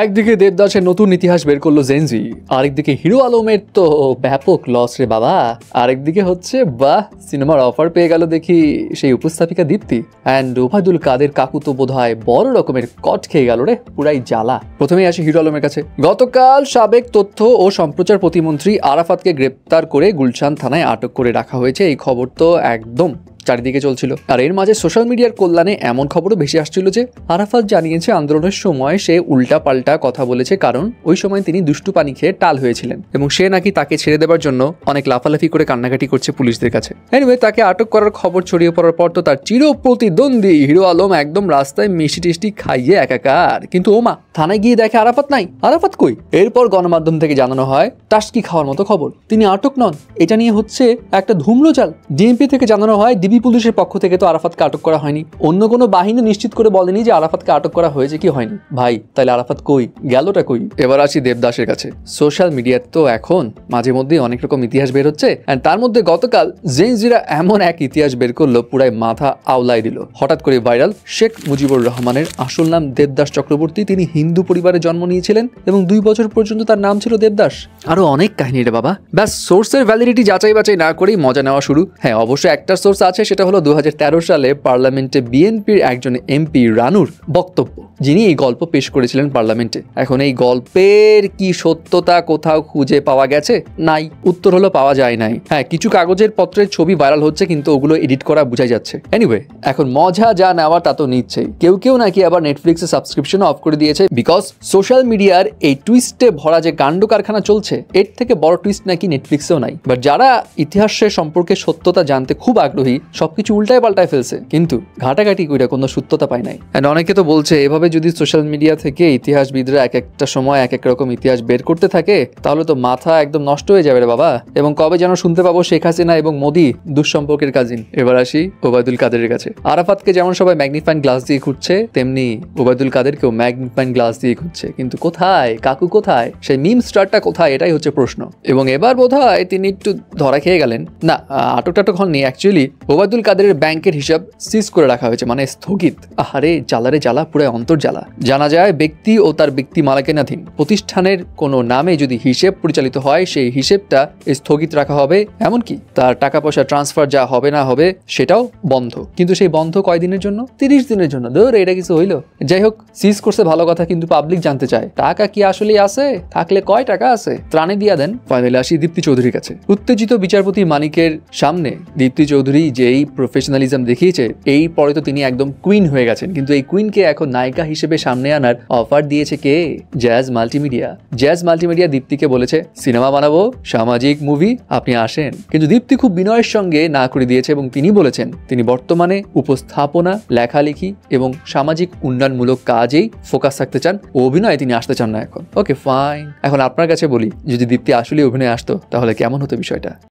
একদিকে দেবদাসের নতুন ইতিহাস বের করলো জেনজি আরেকদিকে হিরো আলমের তো ব্যাপক লস রে বাবা আরেকদিকে হচ্ছে বাহ সিনেমার অফার পেয়ে গেল দেখি সেই উপস্থাপিকা দীপ্তি অ্যান্ড ওভাদুল কাদের কাকু তো বোধ হয় বড় রকমের কট খেয়ে গেল রে পুরাই জ্বালা প্রথমেই আসে হিরো আলমের কাছে গতকাল সাবেক তথ্য ও সম্প্রচার প্রতিমন্ত্রী আরাফাতকে গ্রেপ্তার করে গুলশান থানায় আটক করে রাখা হয়েছে এই খবর তো একদম চারিদিকে চলছিল আর এর মাঝে সোশ্যাল মিডিয়ার কল্যাণে এমন খবরও ভেসে আসছিল যে আরাফাত জানিয়েছে আন্দোলনের সময় সে উল্টা পাল্টা কথা বলেছে কারণ ওই সময় তিনি দুষ্টু পানি খেয়ে টাল হয়েছিলেন এবং সে নাকি তাকে ছেড়ে দেবার জন্য অনেক লাফালাফি করে কান্নাকাটি করছে পুলিশদের কাছে এনিওয়ে তাকে আটক করার খবর ছড়িয়ে পড়ার পর তো তার চির প্রতিদ্বন্দ্বী হিরো আলম একদম রাস্তায় মিষ্টি টিষ্টি খাইয়ে একাকার কিন্তু ওমা থানায় গিয়ে দেখে আরাফাত নাই আরাফাত কই এরপর গণমাধ্যম থেকে জানানো হয় টাস্কি খাওয়ার মতো খবর তিনি আটক নন এটা নিয়ে হচ্ছে একটা ধুম্রজাল ডিএমপি থেকে জানানো হয় সিবি পুলিশের পক্ষ থেকে তো আরাফাতকে আটক করা হয়নি অন্য কোনো বাহিনী নিশ্চিত করে বলেনি যে আরাফাতকে আটক করা হয়েছে কি হয়নি ভাই তাহলে আরাফাত কই গেলটা কই এবার আসি দেবদাসের কাছে সোশ্যাল মিডিয়াতে তো এখন মাঝে মধ্যে অনেক রকম ইতিহাস বের হচ্ছে তার মধ্যে গতকাল জেনজিরা এমন এক ইতিহাস বের করলো পুরাই মাথা আওলায় দিল হঠাৎ করে ভাইরাল শেখ মুজিবুর রহমানের আসল নাম দেবদাস চক্রবর্তী তিনি হিন্দু পরিবারে জন্ম নিয়েছিলেন এবং দুই বছর পর্যন্ত তার নাম ছিল দেবদাস আরো অনেক কাহিনী রে বাবা ব্যাস সোর্সের ভ্যালিডিটি যাচাই বাছাই না করেই মজা নেওয়া শুরু হ্যাঁ অবশ্যই একটা সোর্স আছে সেটা হলো দু সালে পার্লামেন্টে বিএনপির একজন এমপি রানুর বক্তব্য যিনি এই গল্প পেশ করেছিলেন পার্লামেন্টে এখন এই গল্পের কি সত্যতা কোথাও খুঁজে পাওয়া গেছে নাই উত্তর হলো পাওয়া যায় নাই হ্যাঁ কিছু কাগজের পত্রের ছবি ভাইরাল হচ্ছে কিন্তু ওগুলো এডিট করা বোঝাই যাচ্ছে এনিওয়ে এখন মজা যা নেওয়া তা তো নিচ্ছে কেউ কেউ নাকি আবার নেটফ্লিক্সে সাবস্ক্রিপশন অফ করে দিয়েছে বিকজ সোশ্যাল মিডিয়ার এই টুইস্টে ভরা যে কাণ্ড কারখানা চলছে এর থেকে বড় টুইস্ট নাকি নেটফ্লিক্সেও নাই বাট যারা ইতিহাসের সম্পর্কে সত্যতা জানতে খুব আগ্রহী সবকিছু উল্টায় পাল্টায় ফেলছে কিন্তু ঘাটাঘাটি কইরা কোনো সত্যতা পায় নাই অ্যান্ড অনেকে তো বলছে এভাবে যদি সোশ্যাল মিডিয়া থেকে ইতিহাসবিদরা এক একটা সময় এক এক রকম ইতিহাস বের করতে থাকে তাহলে তো মাথা একদম নষ্ট হয়ে যাবে রে বাবা এবং কবে যেন শুনতে পাবো শেখ হাসিনা এবং মোদি দুঃসম্পর্কের কাজিন এবার আসি ওবায়দুল কাদের কাছে আরাফাতকে যেমন সবাই ম্যাগনিফাইন গ্লাস দিয়ে খুঁজছে তেমনি ওবায়দুল কাদেরকেও ম্যাগনিফাইন গ্লাস দিয়ে খুঁজছে কিন্তু কোথায় কাকু কোথায় সেই মিম স্টারটা কোথায় এটাই হচ্ছে প্রশ্ন এবং এবার বোধ হয় তিনি একটু ধরা খেয়ে গেলেন না আটক টাটক হননি অ্যাকচুয়ালি ওবায়দুল কাদের ব্যাংকের হিসাব সিজ করে রাখা হয়েছে মানে স্থগিত আহারে জ্বালারে জ্বালা পুরো অন্তর জ্বালা জানা যায় ব্যক্তি ও তার ব্যক্তি মালিকানাধীন প্রতিষ্ঠানের কোনো নামে যদি হিসেব পরিচালিত হয় সেই হিসেবটা স্থগিত রাখা হবে এমনকি তার টাকা পয়সা ট্রান্সফার যা হবে না হবে সেটাও বন্ধ কিন্তু সেই বন্ধ কয়দিনের জন্য তিরিশ দিনের জন্য ধর এটা কিছু হইল যাই হোক সিজ করছে ভালো কথা কিন্তু পাবলিক জানতে চায় টাকা কি আসলেই আছে থাকলে কয় টাকা আছে ত্রাণে দিয়া দেন ফাইনালে আসি দীপ্তি চৌধুরীর কাছে উত্তেজিত বিচারপতি মানিকের সামনে দীপ্তি চৌধুরী যেই প্রফেশনালিজম দেখিয়েছে এই পরে তো তিনি একদম কুইন হয়ে গেছেন কিন্তু এই কুইনকে এখন নায়িকা নায়িকা হিসেবে সামনে আনার অফার দিয়েছে কে জ্যাজ মাল্টিমিডিয়া জ্যাজ মাল্টিমিডিয়া দীপ্তিকে বলেছে সিনেমা বানাবো সামাজিক মুভি আপনি আসেন কিন্তু দীপ্তি খুব বিনয়ের সঙ্গে না করে দিয়েছে এবং তিনি বলেছেন তিনি বর্তমানে উপস্থাপনা লেখালেখি এবং সামাজিক উন্নয়নমূলক কাজেই ফোকাস থাকতে চান অভিনয়ে তিনি আসতে চান না এখন ওকে ফাইন এখন আপনার কাছে বলি যদি দীপ্তি আসলে অভিনয়ে আসতো তাহলে কেমন হতো বিষয়টা